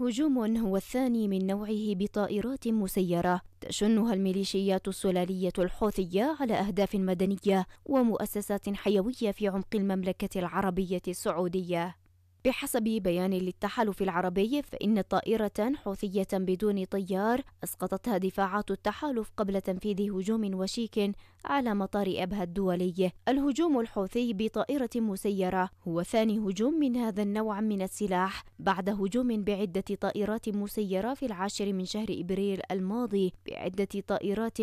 هجوم هو الثاني من نوعه بطائرات مسيرة تشنها الميليشيات السلالية الحوثية على أهداف مدنية ومؤسسات حيوية في عمق المملكة العربية السعودية بحسب بيان للتحالف العربي فإن طائرة حوثية بدون طيار أسقطتها دفاعات التحالف قبل تنفيذ هجوم وشيك على مطار أبها الدولي الهجوم الحوثي بطائرة مسيرة هو ثاني هجوم من هذا النوع من السلاح بعد هجوم بعدة طائرات مسيرة في العاشر من شهر إبريل الماضي بعدة طائرات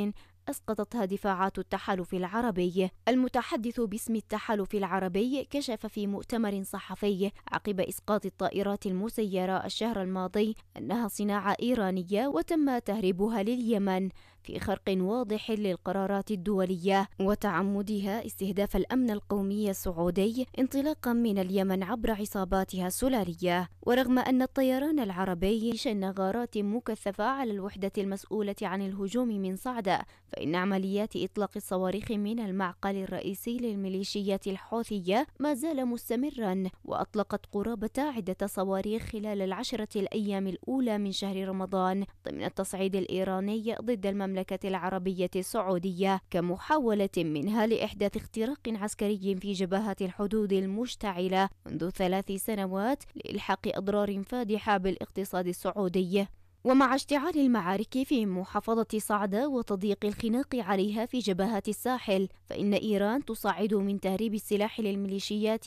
أسقطتها دفاعات التحالف العربي المتحدث باسم التحالف العربي كشف في مؤتمر صحفي عقب إسقاط الطائرات المسيرة الشهر الماضي أنها صناعة إيرانية وتم تهريبها لليمن في خرق واضح للقرارات الدولية وتعمدها استهداف الأمن القومي السعودي انطلاقا من اليمن عبر عصاباتها السلالية ورغم أن الطيران العربي شن غارات مكثفة على الوحدة المسؤولة عن الهجوم من صعدة فإن عمليات إطلاق الصواريخ من المعقل الرئيسي للميليشيات الحوثية ما زال مستمرا وأطلقت قرابة عدة صواريخ خلال العشرة الأيام الأولى من شهر رمضان ضمن التصعيد الإيراني ضد المملكة العربية السعودية كمحاولة منها لإحداث اختراق عسكري في جبهة الحدود المشتعلة منذ ثلاث سنوات لإلحاق أضرار فادحة بالاقتصاد السعودي ومع اشتعال المعارك في محافظة صعدة وتضييق الخناق عليها في جبهات الساحل فإن إيران تصعد من تهريب السلاح للميليشيات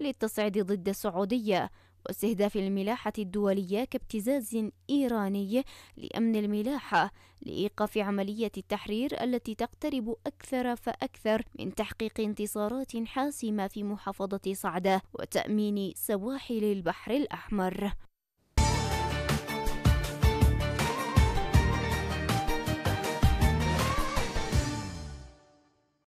للتصعيد ضد السعودية واستهداف الملاحة الدولية كابتزاز إيراني لأمن الملاحة لإيقاف عملية التحرير التي تقترب أكثر فأكثر من تحقيق انتصارات حاسمة في محافظة صعدة وتأمين سواحل البحر الأحمر